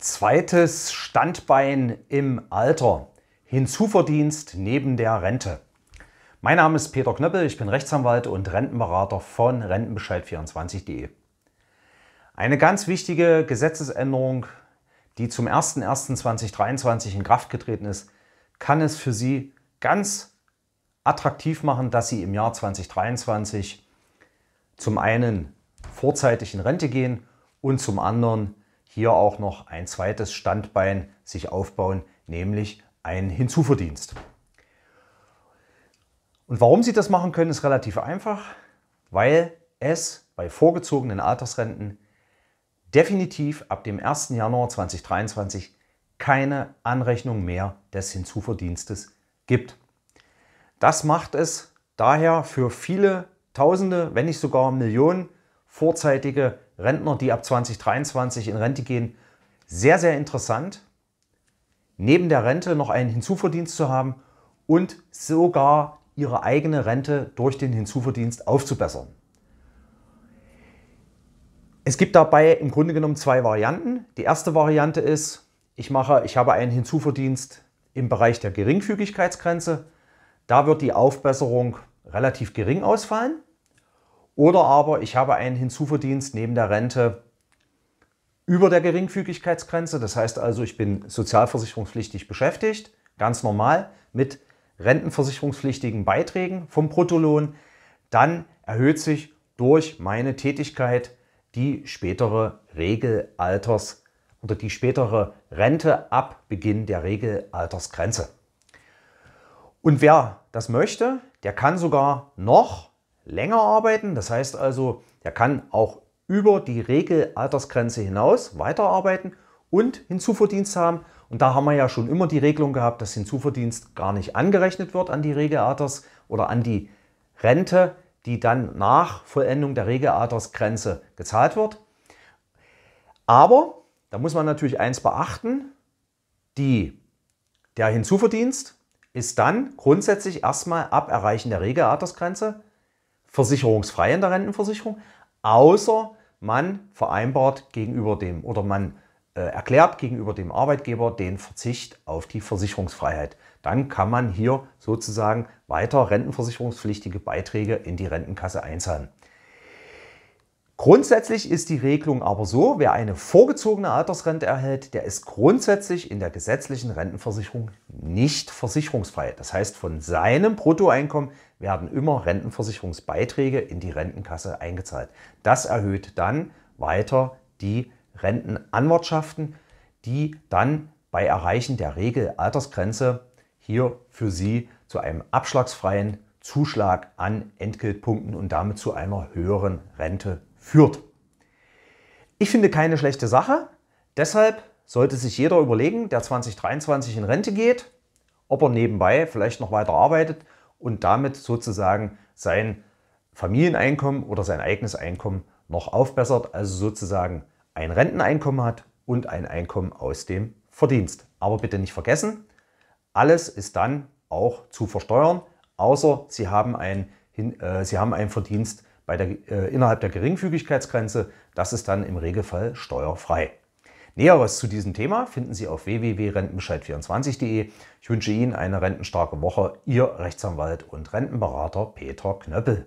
Zweites Standbein im Alter. Hinzuverdienst neben der Rente. Mein Name ist Peter Knöppel, ich bin Rechtsanwalt und Rentenberater von Rentenbescheid24.de. Eine ganz wichtige Gesetzesänderung, die zum 01.01.2023 in Kraft getreten ist, kann es für Sie ganz attraktiv machen, dass Sie im Jahr 2023 zum einen vorzeitig in Rente gehen und zum anderen hier auch noch ein zweites Standbein sich aufbauen, nämlich ein Hinzuverdienst. Und warum sie das machen können, ist relativ einfach, weil es bei vorgezogenen Altersrenten definitiv ab dem 1. Januar 2023 keine Anrechnung mehr des Hinzuverdienstes gibt. Das macht es daher für viele Tausende, wenn nicht sogar Millionen vorzeitige Rentner, die ab 2023 in Rente gehen, sehr, sehr interessant. Neben der Rente noch einen Hinzuverdienst zu haben und sogar ihre eigene Rente durch den Hinzuverdienst aufzubessern. Es gibt dabei im Grunde genommen zwei Varianten. Die erste Variante ist, ich mache, ich habe einen Hinzuverdienst im Bereich der Geringfügigkeitsgrenze. Da wird die Aufbesserung relativ gering ausfallen. Oder aber ich habe einen Hinzuverdienst neben der Rente über der Geringfügigkeitsgrenze. Das heißt also, ich bin sozialversicherungspflichtig beschäftigt, ganz normal, mit rentenversicherungspflichtigen Beiträgen vom Bruttolohn. Dann erhöht sich durch meine Tätigkeit die spätere Regelalters- oder die spätere Rente ab Beginn der Regelaltersgrenze. Und wer das möchte, der kann sogar noch länger arbeiten. Das heißt also, er kann auch über die Regelaltersgrenze hinaus weiterarbeiten und Hinzuverdienst haben. Und da haben wir ja schon immer die Regelung gehabt, dass Hinzuverdienst gar nicht angerechnet wird an die Regelalters- oder an die Rente, die dann nach Vollendung der Regelaltersgrenze gezahlt wird. Aber da muss man natürlich eins beachten, die, der Hinzuverdienst ist dann grundsätzlich erstmal ab Erreichen der Regelaltersgrenze versicherungsfrei in der Rentenversicherung, außer man vereinbart gegenüber dem oder man äh, erklärt gegenüber dem Arbeitgeber den Verzicht auf die Versicherungsfreiheit. Dann kann man hier sozusagen weiter rentenversicherungspflichtige Beiträge in die Rentenkasse einzahlen. Grundsätzlich ist die Regelung aber so, wer eine vorgezogene Altersrente erhält, der ist grundsätzlich in der gesetzlichen Rentenversicherung nicht versicherungsfrei. Das heißt, von seinem Bruttoeinkommen werden immer Rentenversicherungsbeiträge in die Rentenkasse eingezahlt. Das erhöht dann weiter die Rentenanwartschaften, die dann bei Erreichen der Regelaltersgrenze hier für Sie zu einem abschlagsfreien Zuschlag an Entgeltpunkten und damit zu einer höheren Rente führt. Ich finde keine schlechte Sache. Deshalb sollte sich jeder überlegen, der 2023 in Rente geht, ob er nebenbei vielleicht noch weiter arbeitet und damit sozusagen sein Familieneinkommen oder sein eigenes Einkommen noch aufbessert, also sozusagen ein Renteneinkommen hat und ein Einkommen aus dem Verdienst. Aber bitte nicht vergessen, alles ist dann auch zu versteuern, außer Sie haben ein, äh, Sie haben ein Verdienst bei der, äh, innerhalb der Geringfügigkeitsgrenze. Das ist dann im Regelfall steuerfrei. Näheres zu diesem Thema finden Sie auf www.rentenbescheid24.de. Ich wünsche Ihnen eine rentenstarke Woche. Ihr Rechtsanwalt und Rentenberater Peter Knöppel.